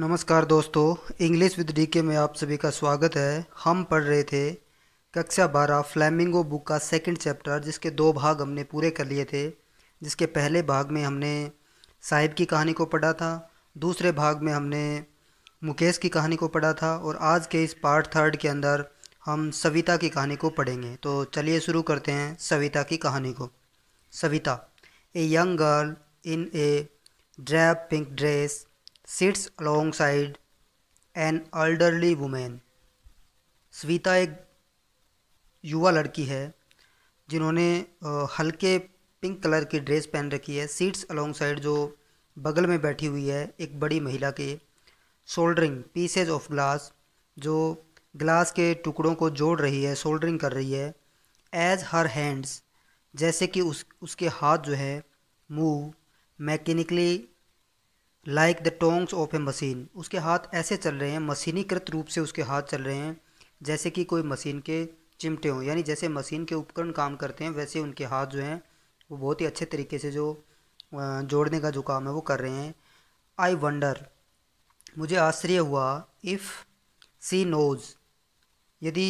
नमस्कार दोस्तों English with DK में आप सभी का स्वागत है हम पढ़ रहे थे कक्षा बारह फ्लैमिंगो बुक का सेकंड चैप्टर जिसके दो भाग हमने पूरे कर लिए थे जिसके पहले भाग में हमने साहिब की कहानी को पढ़ा था दूसरे भाग में हमने मुकेश की कहानी को पढ़ा था और आज के इस पार्ट थर्ड के अंदर हम सविता की कहानी को पढ़ेंगे तो चलिए शुरू करते हैं सविता की कहानी को Savita a young girl in a drab pink dress sits alongside an elderly woman. Savita एक युवा लड़की है जिन्होंने हल्के पिंक कलर की ड्रेस पहन रखी है सीट्स अलोंग साइड जो बगल में बैठी हुई है एक बड़ी महिला के सोल्डरिंग पीसेज ऑफ ग्लास जो ग्लास के टुकड़ों को जोड़ रही है सोल्डरिंग कर रही है एज हर हैंड्स जैसे कि उस उसके हाथ जो है move mechanically like the tongs of a machine उसके हाथ ऐसे चल रहे हैं मशीनीकृत रूप से उसके हाथ चल रहे हैं जैसे कि कोई मशीन के चिमटे हों यानी जैसे मशीन के उपकरण काम करते हैं वैसे उनके हाथ जो हैं वो बहुत ही अच्छे तरीके से जो जोड़ने का जो काम है वो कर रहे हैं आई वंडर मुझे आश्चर्य हुआ इफ़ सी नोज यदि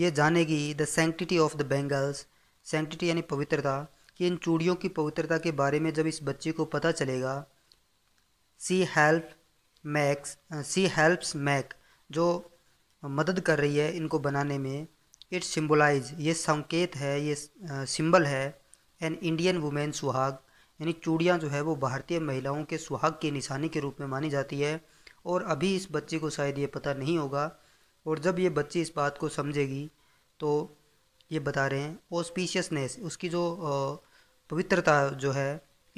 ये जानेगी the sanctity of the bangles sanctity यानी पवित्रता कि इन चूड़ियों की पवित्रता के बारे में जब इस बच्चे को पता चलेगा she help makes she helps make जो मदद कर रही है इनको बनाने में इट सिम्बोलाइज ये संकेत है ये सिंबल है एन इंडियन वुमेन सुहाग यानी चूड़ियाँ जो है वो भारतीय महिलाओं के सुहाग की निशानी के रूप में मानी जाती है और अभी इस बच्चे को शायद ये पता नहीं होगा और जब ये बच्ची इस बात को समझेगी तो ये बता रहे हैं ऑस्पीशियसनेस उसकी जो पवित्रता जो है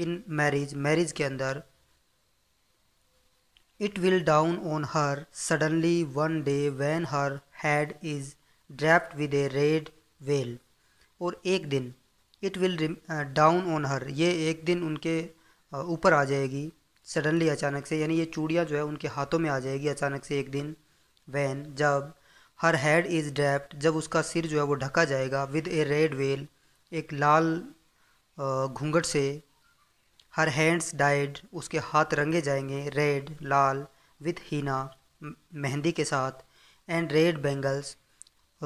इन मैरिज मैरिज के अंदर It will down on her suddenly one day when her head is draped with a red veil. और एक दिन it will dawn on her ये एक दिन उनके uh, ऊपर आ जाएगी सडनली अचानक से यानी ये चूड़ियाँ जो है उनके हाथों में आ जाएगी अचानक से एक दिन वैन जब हर हैड इज़ डैप्ड जब उसका सिर जो है वो ढका जाएगा विद ए रेड वेल एक लाल uh, घूंघट से हर हैंड्स डाइड उसके हाथ रंगे जाएंगे रेड लाल विथ हीना मेहंदी के साथ and red bangles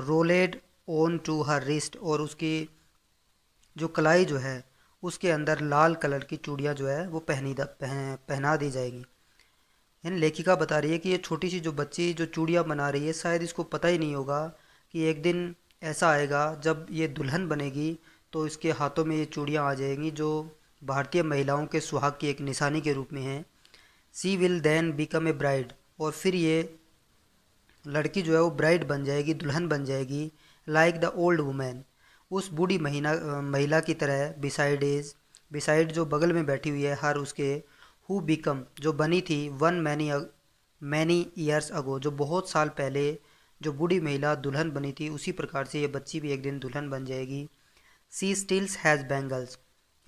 rolled on to her wrist और उसकी जो कलाई जो है उसके अंदर लाल कलर की चूड़ियाँ जो है वो पहनी पह, पहना दी जाएगी यानी लेखिका बता रही है कि ये छोटी सी जो बच्ची जो चूड़ियाँ बना रही है शायद इसको पता ही नहीं होगा कि एक दिन ऐसा आएगा जब ये दुल्हन बनेगी तो इसके हाथों में ये चूड़ियाँ आ जाएंगी जो भारतीय महिलाओं के सुहाग की एक निशानी के रूप में है she will then become a bride और फिर ये लड़की जो है वो ब्राइड बन जाएगी दुल्हन बन जाएगी लाइक द ओल्ड वुमेन उस बूढ़ी महीना महिला की तरह बिसाइड इज बिसाइड जो बगल में बैठी हुई है हर उसके हु बिकम जो बनी थी one many many years ago जो बहुत साल पहले जो बूढ़ी महिला दुल्हन बनी थी उसी प्रकार से ये बच्ची भी एक दिन दुल्हन बन जाएगी सी स्टिल्स हैज़ बैंगल्स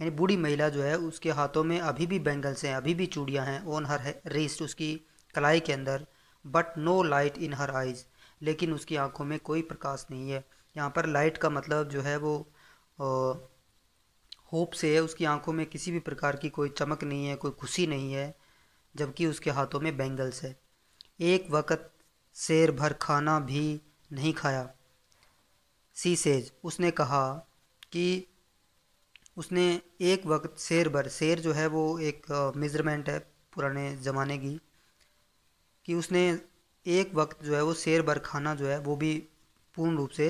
यानी बूढ़ी महिला जो है उसके हाथों में अभी भी बैंगल्स हैं अभी भी चूड़ियाँ हैं ऑन हर रिस्ट उसकी कलाई के अंदर but no light in her eyes लेकिन उसकी आंखों में कोई प्रकाश नहीं है यहाँ पर लाइट का मतलब जो है वो होप से है उसकी आंखों में किसी भी प्रकार की कोई चमक नहीं है कोई खुशी नहीं है जबकि उसके हाथों में बैंगल्स है एक वक़्त शेर भर खाना भी नहीं खाया सी सेज उसने कहा कि उसने एक वक्त शेर भर शेर जो है वो एक मेज़रमेंट है पुराने ज़माने की कि उसने एक वक्त जो है वो शेर भर खाना जो है वो भी पूर्ण रूप से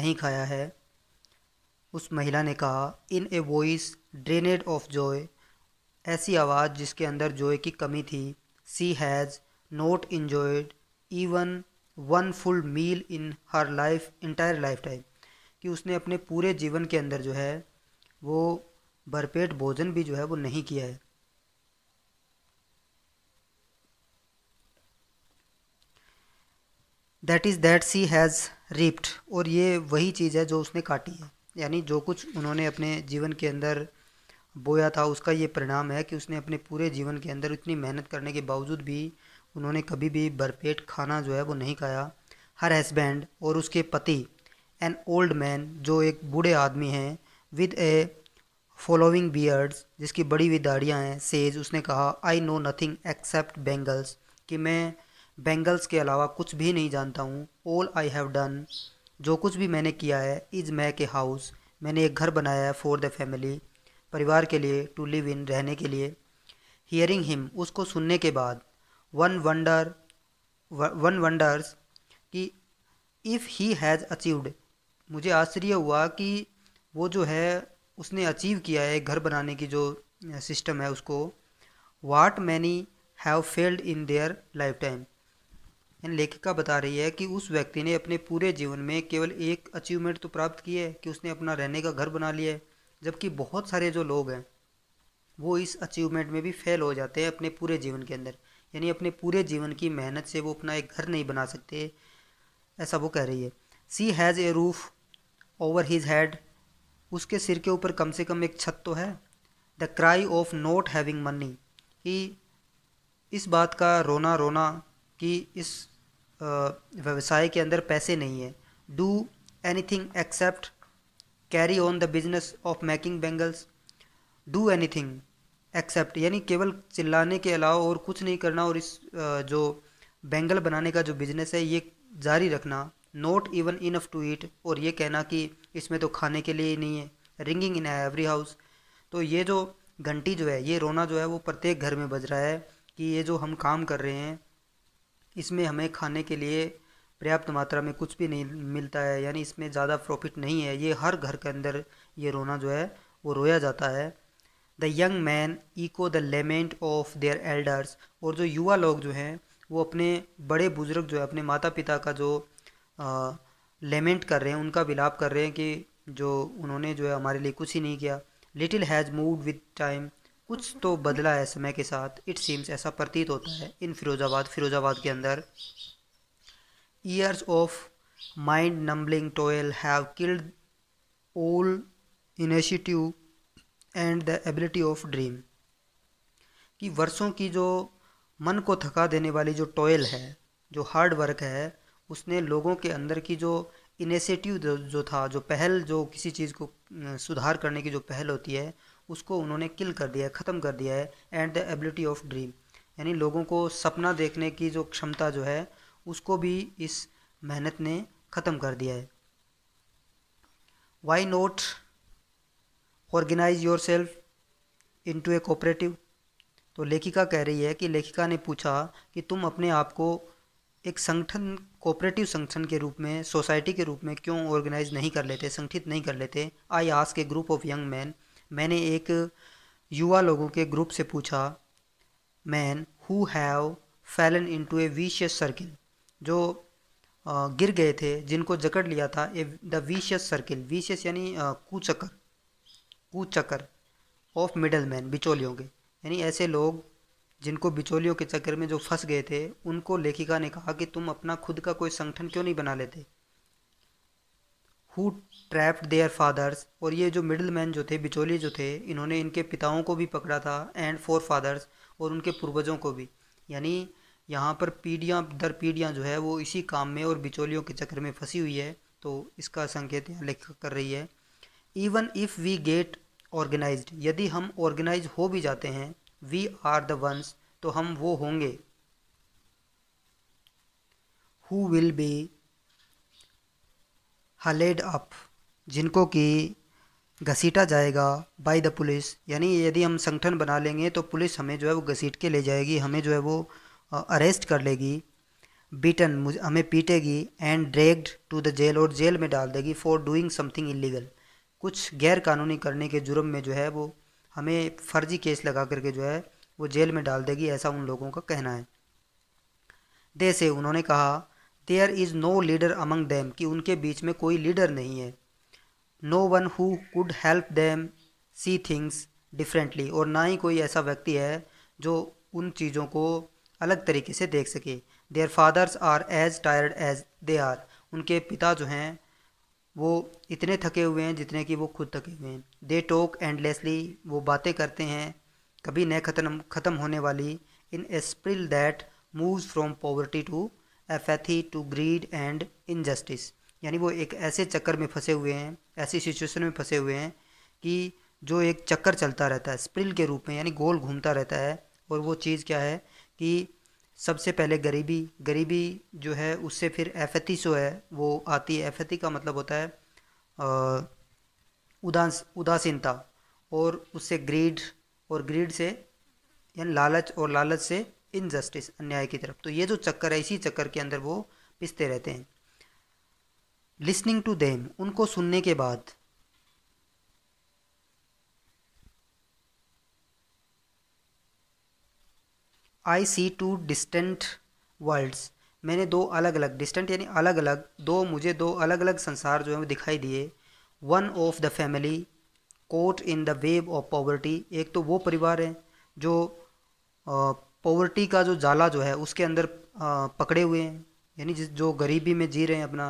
नहीं खाया है उस महिला ने कहा in a voice drained of joy ऐसी आवाज़ जिसके अंदर जॉय की कमी थी she has not enjoyed even one full meal in her life entire lifetime कि उसने अपने पूरे जीवन के अंदर जो है वो भरपेट भोजन भी जो है वो नहीं किया है that is that she has reaped और ये वही चीज़ है जो उसने काटी है यानी जो कुछ उन्होंने अपने जीवन के अंदर बोया था उसका ये परिणाम है कि उसने अपने पूरे जीवन के अंदर इतनी मेहनत करने के बावजूद भी उन्होंने कभी भी भरपेट खाना जो है वो नहीं खाया हर हस्बैंड और उसके पति एन ओल्ड मैन जो एक बूढ़े आदमी हैं विद ए फॉलोइंग बियर्ड्स जिसकी बड़ी हुई दाढ़ियाँ हैं सेज उसने कहा I know nothing except bangles कि मैं बेंगल्स के अलावा कुछ भी नहीं जानता हूँ ऑल आई हैव डन जो कुछ भी मैंने किया है इज़ मै के हाउस मैंने एक घर बनाया है फॉर द फैमिली परिवार के लिए टू लिव इन रहने के लिए हियरिंग हिम उसको सुनने के बाद one wonder one wonders if he has achieved अचीव्ड मुझे आश्चर्य हुआ कि वो जो है उसने अचीव किया है घर बनाने की जो सिस्टम है उसको what many have failed in their lifetime यानी लेखिका बता रही है कि उस व्यक्ति ने अपने पूरे जीवन में केवल एक अचीवमेंट तो प्राप्त की है कि उसने अपना रहने का घर बना लिया है जबकि बहुत सारे जो लोग हैं वो इस अचीवमेंट में भी फेल हो जाते हैं अपने पूरे जीवन के अंदर यानी अपने पूरे जीवन की मेहनत से वो अपना एक घर नहीं बना सकते ऐसा वो कह रही है she has a roof over his head उसके सिर के ऊपर कम से कम एक छत तो है the cry of not having money कि इस बात का रोना रोना कि इस व्यवसाय के अंदर पैसे नहीं है do anything except carry on the business of making bangles do anything except यानी केवल चिल्लाने के अलावा और कुछ नहीं करना और इस जो बेंगल बनाने का जो बिजनेस है ये जारी रखना not even enough to eat और ये कहना कि इसमें तो खाने के लिए ही नहीं है रिंगिंग इन एवरी हाउस तो ये जो घंटी जो है ये रोना जो है वो प्रत्येक घर में बज रहा है कि ये जो हम काम कर रहे हैं इसमें हमें खाने के लिए पर्याप्त मात्रा में कुछ भी नहीं मिलता है यानी इसमें ज़्यादा प्रॉफिट नहीं है ये हर घर के अंदर ये रोना जो है वो रोया जाता है the young man echo the lament of their elders और जो युवा लोग जो हैं वो अपने बड़े बुजुर्ग जो है अपने माता पिता का जो लेमेंट कर रहे हैं उनका विलाप कर रहे हैं कि जो उन्होंने जो है हमारे लिए कुछ ही नहीं किया little has move with time कुछ तो बदला है समय के साथ इट सीम्स ऐसा प्रतीत होता है इन फिरोजाबाद फिरोजाबाद के अंदर years of mind numbing toil have killed all initiative and the ability of dream कि वर्षों की जो मन को थका देने वाली जो टोयल है जो हार्ड वर्क है उसने लोगों के अंदर की जो इनिशिएटिव जो था जो पहल जो किसी चीज़ को सुधार करने की जो पहल होती है उसको उन्होंने किल कर दिया है ख़त्म कर दिया है and the ability of dream यानी लोगों को सपना देखने की जो क्षमता जो है उसको भी इस मेहनत ने ख़त्म कर दिया है why not organise yourself into a cooperative तो लेखिका कह रही है कि लेखिका ने पूछा कि तुम अपने आप को एक संगठन कोऑपरेटिव संगठन के रूप में सोसाइटी के रूप में क्यों ऑर्गेनाइज नहीं कर लेते संगठित नहीं कर लेते आई आस के ग्रुप ऑफ यंग मैन मैंने एक युवा लोगों के ग्रुप से पूछा men who have fallen into a vicious circle जो गिर गए थे जिनको जकड़ लिया था ए द वीशियस सर्किल वीशियस यानी कुचक्कर कुचक्कर ऑफ मिडल मैन बिचौलियों के यानी ऐसे लोग जिनको बिचौलियों के चक्कर में जो फंस गए थे उनको लेखिका ने कहा कि तुम अपना खुद का कोई संगठन क्यों नहीं बना लेते हु ट्रैप्ड देयर फादर्स और ये जो मिडल मैन जो थे बिचौली जो थे इन्होंने इनके पिताओं को भी पकड़ा था एंड फोर फादर्स और उनके पूर्वजों को भी यानी यहाँ पर पीढ़ियाँ दर पीढ़ियाँ जो है वो इसी काम में और बिचौलियों के चक्कर में फंसी हुई है तो इसका संकेत यहाँ लेख कर रही है even if we get organise यदि हम ऑर्गेनाइज हो भी जाते हैं वी आर द वंस तो हम वो होंगे who will be hauled up जिनको कि घसीटा जाएगा बाय द पुलिस यानी यदि हम संगठन बना लेंगे तो पुलिस हमें जो है वो घसीट के ले जाएगी हमें जो है वो अरेस्ट कर लेगी बीटन हमें पीटेगी and dragged to the jail और जेल में डाल देगी फॉर डूइंग समथिंग इलीगल कुछ गैर कानूनी करने के जुर्म में जो है वो हमें फर्जी केस लगा करके जो है वो जेल में डाल देगी ऐसा उन लोगों का कहना है दे से उन्होंने कहा there is no leader among them कि उनके बीच में कोई लीडर नहीं है no one who could help them see things differently और ना ही कोई ऐसा व्यक्ति है जो उन चीज़ों को अलग तरीके से देख सके their fathers are as tired as they are उनके पिता जो हैं वो इतने थके हुए हैं जितने कि वो खुद थके हुए हैं दे टोक एंडलेसली वो बातें करते हैं कभी न खत्म ख़त्म होने वाली in a spiral that moves from poverty to apathy to greed and injustice यानी वो एक ऐसे चक्कर में फंसे हुए हैं ऐसी सिचुएशन में फंसे हुए हैं कि जो एक चक्कर चलता रहता है स्प्रिल के रूप में यानी गोल घूमता रहता है और वो चीज़ क्या है कि सबसे पहले गरीबी गरीबी जो है उससे फिर एफती सो है वो आती है एफती का मतलब होता है उदास उदासीनता और उससे ग्रीड और ग्रीड से यानी लालच और लालच से इनजस्टिस अन्याय की तरफ तो ये जो चक्कर है इसी चक्कर के अंदर वो पिसते रहते हैं लिसनिंग टू देम उनको सुनने के बाद I see two distant worlds मैंने दो अलग अलग डिस्टेंट यानी अलग अलग दो मुझे दो अलग अलग संसार जो है वो दिखाई दिए one of the family caught in the wave of poverty एक तो वो परिवार है जो पॉवर्टी का जो जाला जो है उसके अंदर आ, पकड़े हुए हैं यानी जिस जो गरीबी में जी रहे हैं अपना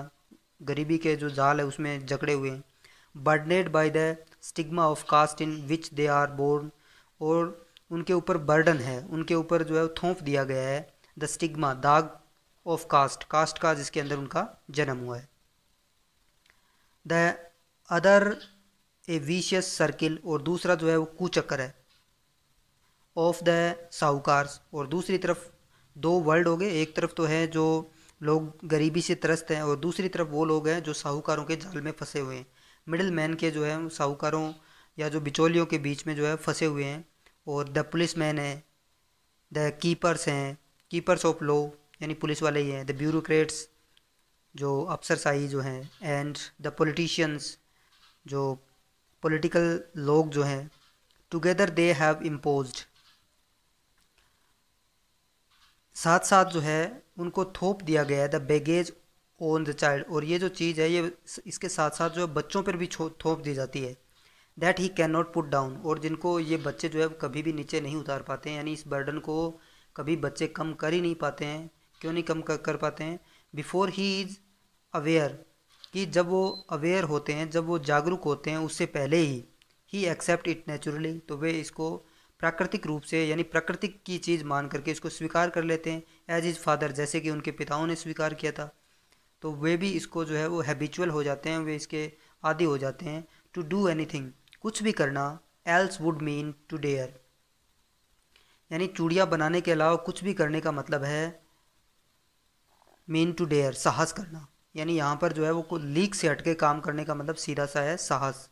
गरीबी के जो जाल है उसमें जकड़े हुए हैं burdened by the stigma of caste in which they are born और उनके ऊपर बर्डन है उनके ऊपर जो है थोप दिया गया है द स्टिग्मा दाग ऑफ कास्ट कास्ट का जिसके अंदर उनका जन्म हुआ है the other a vicious circle और दूसरा जो है वो कुचक्कर है ऑफ द साहूकार्स और दूसरी तरफ दो वर्ल्ड हो गए एक तरफ तो है जो लोग गरीबी से त्रस्त हैं और दूसरी तरफ वो लोग हैं जो साहूकारों के जाल में फंसे हुए हैं मिडिल मैन के जो है साहूकारों या जो बिचौलियों के बीच में जो है फंसे हुए हैं और द पुलिस मैन है द कीपर्स हैं कीपर्स ऑफ लॉ यानी पुलिस वाले ही हैं द ब्यूरोक्रेट्स जो अफसरशाही जो हैं एंड द पोलिटिशियंस जो पॉलिटिकल लोग जो हैं टुगेदर दे हैव इम्पोज साथ साथ जो है उनको थोप दिया गया है the baggage on the child और ये जो चीज़ है ये इसके साथ साथ जो बच्चों पर भी थोप दी जाती है that he can not put down और जिनको ये बच्चे जो है कभी भी नीचे नहीं उतार पाते हैं यानी इस बर्डन को कभी बच्चे कम कर ही नहीं पाते हैं क्यों नहीं कम कर, कर पाते हैं बिफोर ही इज़ अवेयर कि जब वो अवेयर होते हैं जब वो जागरूक होते हैं उससे पहले ही ही एक्सेप्ट इट नेचुरली तो वे इसको प्राकृतिक रूप से यानी प्राकृतिक की चीज़ मान करके इसको स्वीकार कर लेते हैं एज इज़ फादर जैसे कि उनके पिताओं ने स्वीकार किया था तो वे भी इसको जो है वो हैबिचुअल हो जाते हैं वे इसके आदि हो जाते हैं टू डू एनी थिंग कुछ भी करना else would mean to dare यानी चूड़िया बनाने के अलावा कुछ भी करने का मतलब है मीन टू डेयर साहस करना यानी यहाँ पर जो है वो लीक से हटके काम करने का मतलब सीधा सा है साहस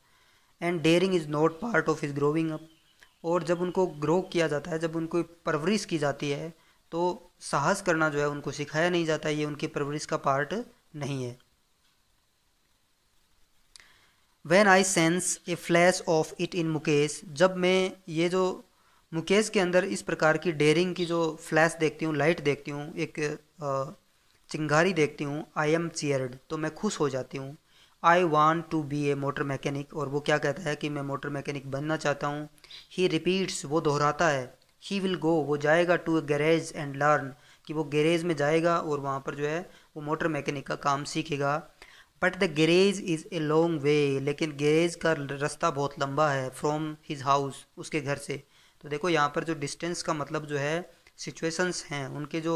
and daring is not part of his growing up और जब उनको ग्रो किया जाता है जब उनको परवरिश की जाती है तो साहस करना जो है उनको सिखाया नहीं जाता ये उनकी परवरिश का पार्ट नहीं है when I sense a flash of it in Mukesh जब मैं ये जो मुकेश के अंदर इस प्रकार की डेयरिंग की जो फ्लैश देखती हूँ लाइट देखती हूँ एक चिंगारी देखती हूँ आई एम चेयर्ड तो मैं खुश हो जाती हूँ I want to be a motor mechanic और वो क्या कहता है कि मैं मोटर मैकेनिक बनना चाहता हूँ ही रिपीट्स वो दोहराता है ही विल गो वो जाएगा to a garage and learn कि वो गैरेज में जाएगा और वहाँ पर जो है वो मोटर मैकेनिक का काम सीखेगा but the gauge is a long way लेकिन गेज का रास्ता बहुत लंबा है फ्रॉम हिज हाउस उसके घर से तो देखो यहाँ पर जो डिस्टेंस का मतलब जो है सिचुएशंस हैं उनके जो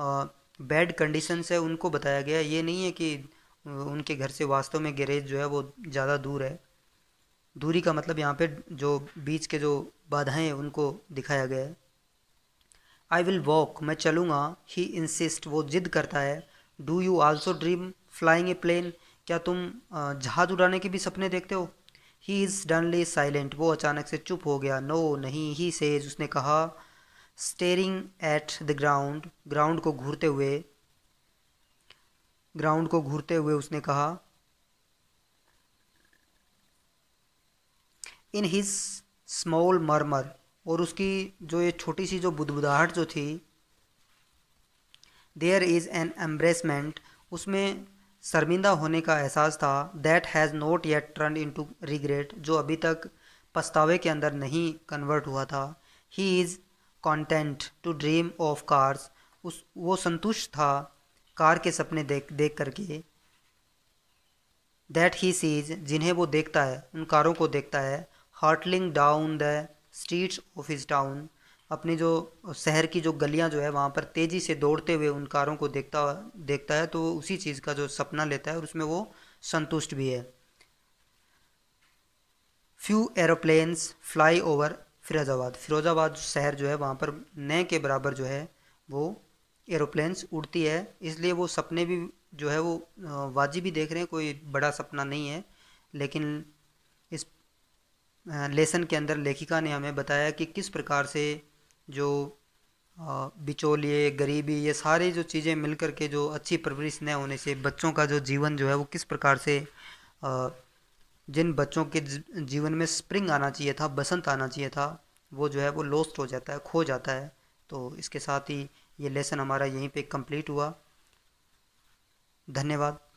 बैड कंडीशंस है उनको बताया गया ये नहीं है कि उनके घर से वास्तव में गैरेज जो है वो ज़्यादा दूर है दूरी का मतलब यहाँ पे जो बीच के जो बाधाएं उनको दिखाया गया है आई विल वॉक मैं चलूँगा ही इंसिस्ट वो जिद करता है do you also dream flying a plane क्या तुम जहाज उड़ाने के भी सपने देखते हो ही इज़ डनली साइलेंट वो अचानक से चुप हो गया नो no, नहीं ही सेज उसने कहा staring at the ground ground को घूरते हुए ग्राउंड को घूरते हुए उसने कहा इन हिज स्मॉल मरमर और उसकी जो ये छोटी सी जो बुदबुदाहट जो थी देयर इज़ एन एम्ब्रेसमेंट उसमें शर्मिंदा होने का एहसास था that has not yet turn into regret जो अभी तक पछतावे के अंदर नहीं कन्वर्ट हुआ था he is content to dream of cars उस वो संतुष्ट था कार के सपने देख देख करके दैट ही सीज जिन्हें वो देखता है उन कारों को देखता है hurtling down the streets of his town अपनी जो शहर की जो गलियां जो है वहाँ पर तेज़ी से दौड़ते हुए उन कारों को देखता देखता है तो वो उसी चीज़ का जो सपना लेता है और उसमें वो संतुष्ट भी है few aeroplanes fly over Firozabad Firozabad शहर जो है वहाँ पर नए के बराबर जो है वो एरोप्लेन्स उड़ती है इसलिए वो सपने भी जो है वो वाजिब भी देख रहे हैं कोई बड़ा सपना नहीं है लेकिन इस लेसन के अंदर लेखिका ने हमें बताया कि किस प्रकार से जो बिचौलिए गरीबी ये सारी जो चीज़ें मिल कर के जो अच्छी परवरिश न होने से बच्चों का जो जीवन जो है वो किस प्रकार से जिन बच्चों के जीवन में स्प्रिंग आना चाहिए था बसंत आना चाहिए था वो जो है वो लॉस्ट हो जाता है खो जाता है तो इसके साथ ही ये लेसन हमारा यहीं पे कंप्लीट हुआ धन्यवाद